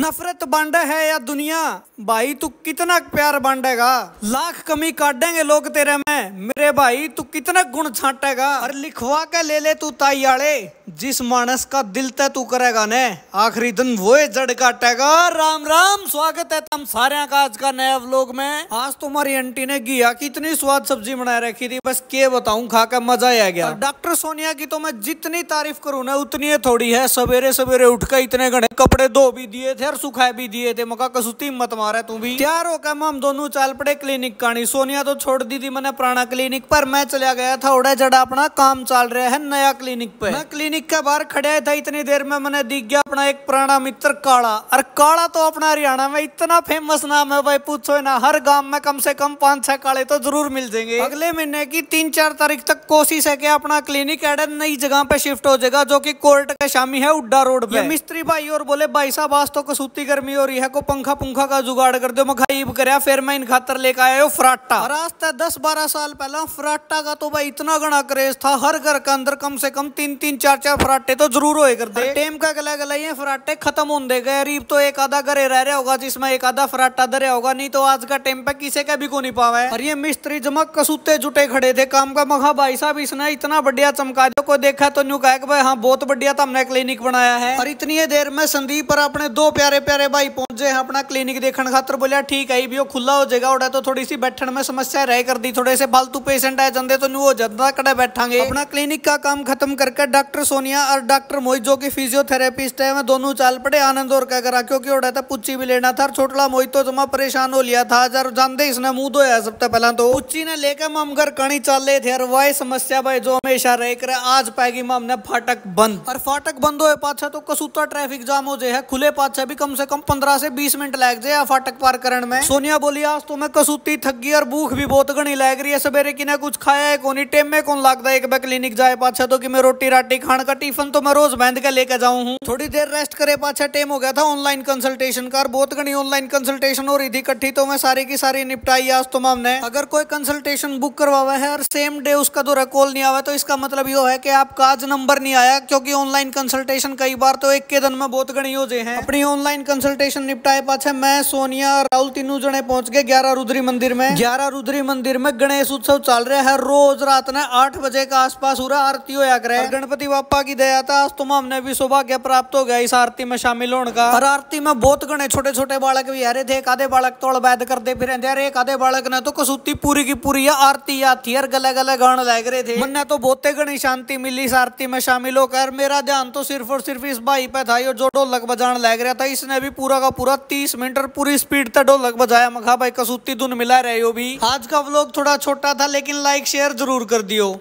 नफरत बंड है या दुनिया भाई तू कितना प्यार बांटेगा लाख कमी काटेंगे लोग तेरे में मेरे भाई तू कितना गुण छाटेगा और लिखवा के ले ले तू ताई आड़े जिस मानस का दिल तय तू करेगा ने आखिरी दिन वो जड़ काटेगा राम राम स्वागत है तुम सारे का आज का नया व्लॉग में आज तुम्हारी आंटी ने घिया की इतनी स्वाद सब्जी बनाए रखी थी बस के बताऊ खा कर मजा ही आ गया डॉक्टर सोनिया की तो मैं जितनी तारीफ करू ना उतनी थोड़ी है सवेरे सवेरे उठ कर इतने घने कपड़े धो भी दिए थे यार सुखाए भी दिए थे मका कसूती मत मारा तू भी तैयार मैं हम दोनों चल पड़े क्लिनिक कहानी सोनिया तो छोड़ दी थी मैंने पुराना क्लिनिक पर मैं चला गया था उड़ा जड़ा अपना काम चल रहा है नया क्लिनिक पे मैं क्लिनिक के बाहर खड़े था इतनी देर में मैंने दिख गया अपना एक पुराना मित्र काला और काला तो अपना हरियाणा में इतना फेमस नाम है भाई पूछो ना हर गांव में कम से कम पांच छह काले तो जरूर मिल जाएंगे अगले महीने की तीन चार तारीख तक कोशिश है की अपना क्लिनिक एड नई जगह पे शिफ्ट हो जाएगा जो की कोर्ट के शामी है उड्डा रोड पे मिस्त्री भाई और बोले भाई साहब आज तो सूती गर्मी हो रही है को पंखा पुंखा का जुगाड़ कर दो मैं गरीब कर फिर मैं इन खातर लेकर आया हूँ फराटा और आज तक तो दस बारह साल पहला फराटा का तो भाई इतना गणा क्रेज था हर घर के अंदर कम से कम तीन तीन चार चार फराटे तो जरूर होए दे टेम का गला गला ये फराटे खत्म होने गए अरीब तो एक आधा घरे रह रहा होगा जिसमें एक आधा फराटा धरिया होगा नहीं तो आज का टेम पे किसी का भी को नहीं पावा है और ये मिस्त्री जमक कसूते जुटे खड़े थे काम का मखा भाई साहब इसने इतना बढ़िया चमका दो को देखा तो न्यू कहा भाई हाँ बहुत बढ़िया था तो हमने क्लिनिक बनाया है और इतनी देर में संदीप और अपने दो प्यारे प्यारे भाई पहुंचे हैं अपना क्लिनिक देखने खातर बोलिया ठीक है भी खुला हो जाएगा उड़ा तो थोड़ी सी बैठने में समस्या रह कर दी थोड़े से फालतू पेशेंट आ जाते तो नहीं हो जाता कड़े बैठांगे अपना क्लिनिक का काम खत्म करके डॉक्टर सोनिया और डॉक्टर मोहित जो की फिजियोथेरेपिस्ट है मैं दोनों चाल पड़े आनंद और क्या करा क्योंकि उड़ा था तो पुच्ची भी लेना था छोटला मोहित तो जमा परेशान हो लिया था जर जानते इसने मुंह धोया सबसे पहला तो पुच्ची ने लेकर माम घर कणी चाल रहे थे यार वही समस्या भाई जो हमेशा रह कर आज पाएगी माम ने फाटक बंद और फाटक बंद हो पाछा तो कसूता ट्रैफिक जाम हो जाए खुले पाछा भी कम से कम पंद्रह से बीस मिनट लग जाए फाटक पार करण में सोनिया बोली आज तो मैं कसूती थकी और भूख भी बहुत घनी लग रही है सवेरे कि ना कुछ खाया है कोनी टेम में कौन लगता है एक बार क्लिनिक जाए पाछा तो कि मैं रोटी राटी खान का टिफिन तो मैं रोज बहन के लेके जाऊँ हूँ थोड़ी देर रेस्ट करे पाछा टेम हो गया था ऑनलाइन कंसल्टेशन का बहुत घनी ऑनलाइन कंसल्टेशन हो रही थी इकट्ठी तो मैं सारी की सारी निपटाई आज तो मामने अगर कोई कंसल्टेशन बुक करवावा है और सेम डे उसका दो कॉल नहीं आवा तो इसका मतलब यो है कि आपका आज नंबर नहीं आया क्योंकि ऑनलाइन कंसल्टेशन कई बार तो एक के दिन में बहुत घनी हो जाए हैं अपनी ઓનલાઈન કન્સલ્ટેશન निपटाए पाछे मैं सोनिया राहुल तीनों जने पहुंच गए ग्यारह रुद्री मंदिर में ग्यारह रुद्री मंदिर में गणेश उत्सव चल रहा है रोज रात ने आठ बजे के आसपास पास आरती हो या करे गणपति बापा की दया था आज तुम तो हमने भी सौभाग्य प्राप्त हो गया इस आरती में शामिल होने का और आरती में बहुत गणे छोटे छोटे बालक भी हरे थे एक आधे बालक तो अड़बैद करते फिर यार एक आधे बालक ने तो कसूती पूरी की पूरी आरती या थी गले गले गण लग रहे थे मैंने तो बहुत गणी शांति मिली इस आरती में शामिल होकर मेरा ध्यान तो सिर्फ और सिर्फ इस भाई पे था जो ढोलक बजाने लग रहा था इसने भी पूरा का पूरा तीस मीटर पूरी स्पीड तक ढोलक बजाया मखा भाई कसूती धुन मिला रहे हो भी आज का व्लॉग थोड़ा छोटा था लेकिन लाइक शेयर जरूर कर दियो